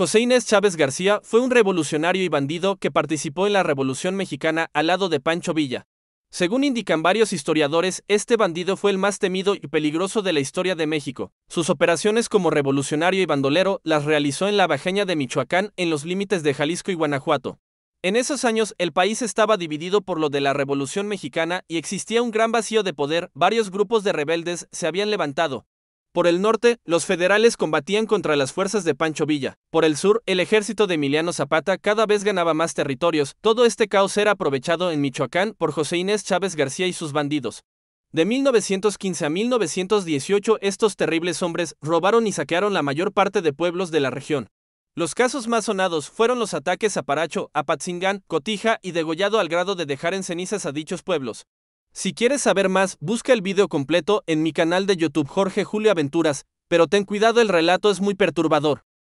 José Inés Chávez García fue un revolucionario y bandido que participó en la Revolución Mexicana al lado de Pancho Villa. Según indican varios historiadores, este bandido fue el más temido y peligroso de la historia de México. Sus operaciones como revolucionario y bandolero las realizó en la Bajeña de Michoacán, en los límites de Jalisco y Guanajuato. En esos años el país estaba dividido por lo de la Revolución Mexicana y existía un gran vacío de poder, varios grupos de rebeldes se habían levantado, por el norte, los federales combatían contra las fuerzas de Pancho Villa. Por el sur, el ejército de Emiliano Zapata cada vez ganaba más territorios. Todo este caos era aprovechado en Michoacán por José Inés Chávez García y sus bandidos. De 1915 a 1918, estos terribles hombres robaron y saquearon la mayor parte de pueblos de la región. Los casos más sonados fueron los ataques a Paracho, Patzingán, Cotija y Degollado al grado de dejar en cenizas a dichos pueblos. Si quieres saber más, busca el video completo en mi canal de YouTube Jorge Julio Aventuras, pero ten cuidado el relato es muy perturbador.